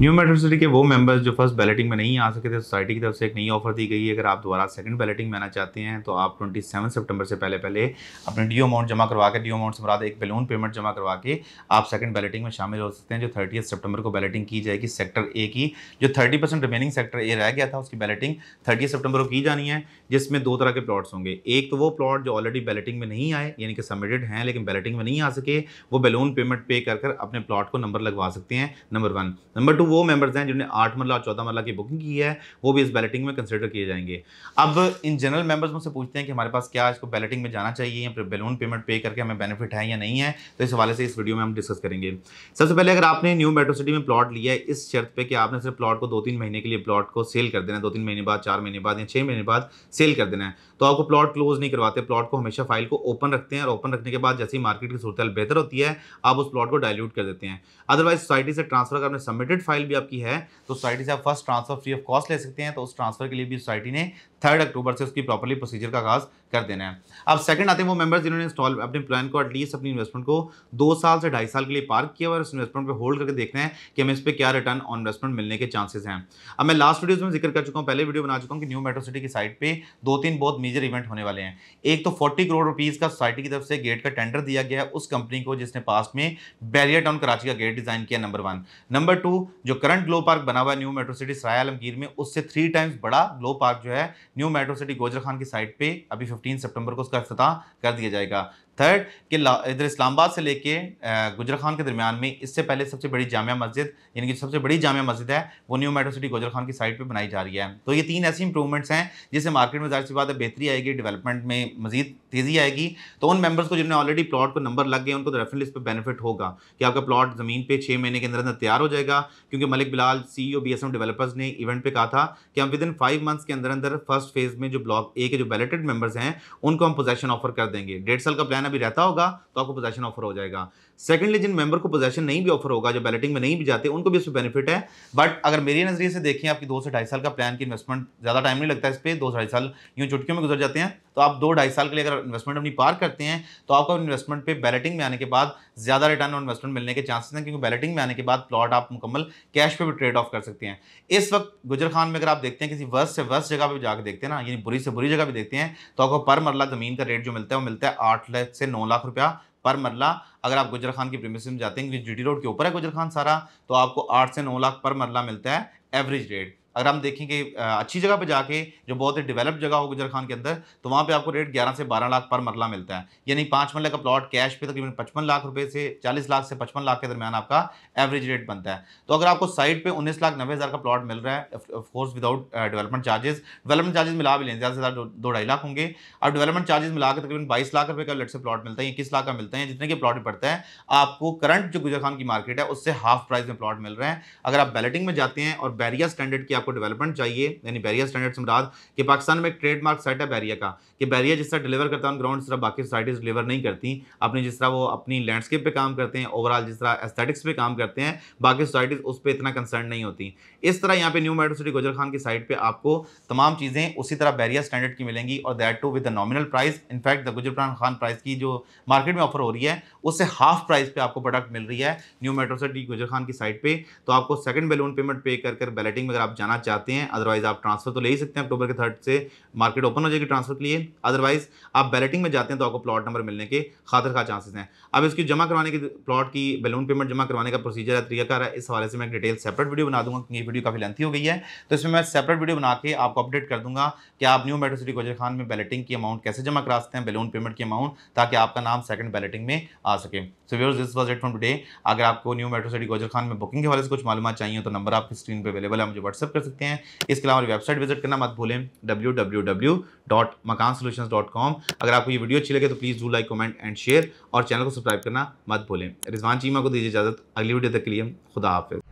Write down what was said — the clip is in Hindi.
न्यू मेट्रो सिटी के वो मेंबर्स जो फर्स्ट बैलेटिंग में नहीं आ सके थे सोसाइटी की तरफ से एक नई ऑफर दी गई है अगर आप दोबारा सेकंड बैलेटिंग में आना चाहते हैं तो आप 27 सितंबर से पहले पहले अपने ड्यू अमाउंट जमा करवा के ड्यू अमाउंट से मुराद एक बिलोन पेमेंट जमा करवा के आप सेकंड बैलेटिंग में शामिल हो सकते हैं जो थर्टी सितंबर को बैलेटिंग की जाएगी सेक्टर ए की जो थर्टी रिमेनिंग सेक्टर ए रह गया था उसकी बैलेटिंग थर्टी सितंबर को की जानी है जिसमें दो तरह के प्लॉट्स होंगे एक तो वो प्लॉट जो ऑलरेडी बैलेटिंग में नहीं आए यानी कि सबमिटेड हैं लेकिन बैलेटिंग में नहीं आ सके वो बैलून पेमेंट पे कर अपने प्लॉट को नंबर लगवा सकते हैं नंबर वन नंबर टू वो मेंबर्स हैं जिन्होंने आठ मरला और चौदह मरला की बुकिंग की है वो भी इस बैलेटिंग में कंसिडर किए जाएंगे अब इन जनरल मेंबर्स मुझसे पूछते हैं कि हमारे पास क्या इसको बैलेटिंग में जाना चाहिए या फिर बैलून पेमेंट पे करके हमें बेनिफिट है या नहीं है तो इस हवाले से इस वीडियो में हम डिस्कस करेंगे सबसे पहले अगर आपने न्यू मेट्रो सिटी में प्लॉट लिया है इस शर्त पर कि आपने सिर्फ प्लॉट को दो तीन महीने के लिए प्लॉट को सेल कर देना है दो तीन महीने बाद चार महीने बाद या छः महीने बाद सेल कर देना है तो आपको प्लॉट क्लोज नहीं करवाते प्लॉट को हमेशा फाइल को ओपन रखते हैं और ओपन रखने के बाद जैसे ही मार्केट की सूरत बेहतर होती है आप उस प्लॉट को डायल्यूट कर देते हैं अदरवाइज सोसाइटी से ट्रांसफर आपने सबमिटेड फाइल फाइल भी आपकी है तो सोसाइटी से आप first transfer free of cost ले सकते हैं तो उस ट्रांसफर के लिए भी सोसाइटी ने थर्ड अक्टूबर से उसकी प्रॉपरली प्रोसीजर का आगाज कर देना है अब सेकंड आते हैं वो मेंबर्स जिन्होंने इंस्टॉल अपने प्लान को एटलीस्ट अपनी इन्वेस्टमेंट को दो साल से ढाई साल के लिए पार्क किया और उस इन्वेस्टमेंट पे होल्ड करके देखना है कि हमें इस पर क्या रिटर्न ऑन इन्वेस्टमेंट मिलने के चांसेस हैं अब मैं लास्ट वीडियो में जिक्र कर चुका हूँ पहले वीडियो बना चुका हूँ कि न्यू मेट्रो सिटी की साइड पर दो तीन बहुत मेजर इवेंट होने वाले हैं एक तो फोर्टी करोड़ रुपीज़ का सोसाइटी की तरफ से गेट का टेंडर दिया गया है उस कंपनी को जिसने पास में बैरियर टाउन कराची का गेट डिज़ाइन किया नंबर वन नंबर टू जो करंट ग्लो पार्क बना हुआ है new metro city Sarai Alamgir में उससे थ्री टाइम्स बड़ा ग्लो पार्क जो है new metro city Gujar Khan की साइट पे अभी 15 सितंबर को उसका अफ्ताह कर दिया जाएगा थर्ड कि इधर इस्लामाबाद से लेके गुजर खान के दरमियान में इससे पहले सबसे बड़ी जामिया मस्जिद यानी कि सबसे बड़ी जामिया मस्जिद है वो न्यू मेट्रो सिटी गुजर खान की साइड पर बनाई जा रही है तो ये तीन ऐसी इंप्रूवमेंट्स हैं जिससे मार्केट में ज़्यादा सी बात है बेहतरी आएगी डेवलपमेंट में मजीद तेज़ी आएगी तो उन मेबर्स को जिन्होंने ऑलरेडी प्लाट को नंबर लग गए उनको तो रेफरेंस इस पर बेनिफिट होगा कि आपका प्लाट ज़मीन पे छः महीने के अंदर अंदर तैयार हो जाएगा क्योंकि Malik Bilal C O B S M developers ने इवेंट पर कहा था कि हम विद इन फाइव मंथ्स के अंदर अंदर फर्स्ट फेज़ में जो ब्लॉक ए के जो बैलेटेड मेम्बर्स हैं उनको हम पोजेशन ऑफर कर देंगे डेढ़ साल का प्लान अभी रहता होगा तो आपको पोजेशन ऑफर हो जाएगा सेकेंडली जिन मेंबर को पोजेशन नहीं भी ऑफर होगा जो बैलेटिंग में नहीं भी जाते उनको भी इसमें बेनिफिट है बट अगर मेरे नज़रिए से देखें आपकी दो से ढाई साल का प्लान की इन्वेस्टमेंट ज़्यादा टाइम नहीं लगता इस पर दो ढाई साल यूँ चुटकियों में गुजर जाते हैं तो आप दो ढाई साल के लिए अगर इन्वेस्टमेंट अपनी पार करते हैं तो आपको इन्वेस्टमेंट पर बैलेटिंग में आने के बाद ज़्यादा रिटर्न और इन्वेस्टमेंट मिलने के चांसेस हैं क्योंकि बैलेटिंग में आने के बाद प्लॉट आप मुकम्मल कैश पे भी ट्रेड ऑफ कर सकते हैं इस वक्त गुजर खान में अगर आप देखते हैं किसी वर्ष से वर्ष जगह पर जाकर देखते हैं ना यानी बुरी से बुरी जगह भी देखते हैं तो आपको पर मरला ज़मीन का रेट जो मिलता है वो मिलता है आठ लाख से नौ लाख रुपया पर मरला अगर आप गुजर खान की प्रीमियम में जाते हैं जी रोड के ऊपर है गुजर खान सारा तो आपको आठ से नौ लाख पर मरला मिलता है एवरेज रेट अगर हम देखें कि अच्छी जगह पर जाके जो बहुत ही डेवलप जगह हो गुजर खान के अंदर तो वहाँ पर आपको रेट ग्यारह से बारह लाख पर मरला मिलता है यानी पाँच मरला का प्लॉट कैश पे तकरीबन पचपन लाख रुपये से चालीस लाख से पचपन लाख के दरमियान आपका एवरेज रेट बनता है तो अगर आपको साइड पर उन्नीस लाख नब्बे हज़ार का प्लॉट मिल रहा है of course without development charges development charges मिला भी लें ज़्यादा से ज़्यादा दो ढाई लाख होंगे और डेवलपमेंट चार्जेस मिला के तकरीबन बाईस लाख रुपये का लट से प्लॉट मिलता है इक्कीस लाख का मिलता है जितने के प्लॉट पड़ता है आपको करंट जो गुजर खान की मार्केट है उससे हाफ प्राइस में प्लॉट मिल रहे हैं अगर आप बैलेटिंग में जाते हैं और बैरिया स्टैंडर्ड की आप आपको डेवलपमेंट चाहिए यानी बैरियर स्टैंडर्ड्स मुराद कि पाकिस्तान में एक ट्रेडमार्क सेट है बैरियर का कि बैरियर जिस तरह डिलीवर करता है ऑन ग्राउंड तरह बाकी सोसाइटीज़ डिलीवर नहीं करती अपनी जिस तरह वो अपनी लैंडस्केप पर काम करते हैं ओवरऑल जिस तरह एस्थेटिक्स पर काम करते हैं बाकी सोसाइटीज़ उस पर इतना कंसर्न नहीं होती इस तरह यहाँ पे न्यू मेट्रो सिटी गुजर खान की साइड पर आपको तमाम चीज़ें उसी तरह बैरियर स्टैंडर्ड की मिलेंगी और that too with nominal price in fact the Gujar Khan price की जो मार्केट में ऑफर हो रही है उससे हाफ प्राइस पर आपको प्रोडक्ट मिल रही है न्यू मेट्रो सिटी गुजर खान की साइड पर तो आपको सेकंड बैलून पेमेंट पे कर कर बैलेटिंग में अगर आप जाना करना चाहते हैं अदरवाइज आप ट्रांसफर तो ले ही सकते हैं अक्टूबर के थर्ड से मार्केट ओपन हो जाएगी ट्रांसफर के लिए अदरवाइज आप बैलेटिंग में जाते हैं तो आपको प्लॉट नंबर मिलने के खातर खा चांसेस हैं अब इसकी जमा करवाने की प्लॉट की बैलून पेमेंट जमा करवाने का प्रोसीजर है तरीका है इस हवाले से मैं डिटेल सेपरेट वीडियो बना दूंगा क्योंकि वीडियो काफ़ी लेंथी हो गई है तो इसमें मैं सेपरेट वीडियो बना के आपको अपडेट कर दूंगा कि आप New metro city Gujar Khan में बैलेटिंग की अमाउंट कैसे जमा करा सकते हैं बैलून पेमेंट की अमाउंट ताकि आपका नाम सेकंड बैलेटिंग में आ सके so viewers this was it from today अगर आपको New metro city Gujar Khan में बुकिंग के हवाले से कुछ मालूम चाहिए तो नंबर आपकी स्क्रीन पर अवेलेबल है मुझे व्हाट्सअप कर सकते हैं इसके अलावा वेबसाइट विजिट करना मत भूलें W W W dot Makaan solution dot com अगर आपको ये वीडियो अच्छी लगे तो please do like comment and share और चैनल को सब्सक्राइब करना मत भूलें रिजवान चीमा को दीजिए इजाज़त अगली वीडियो तक के लिए खुदा हाफिज़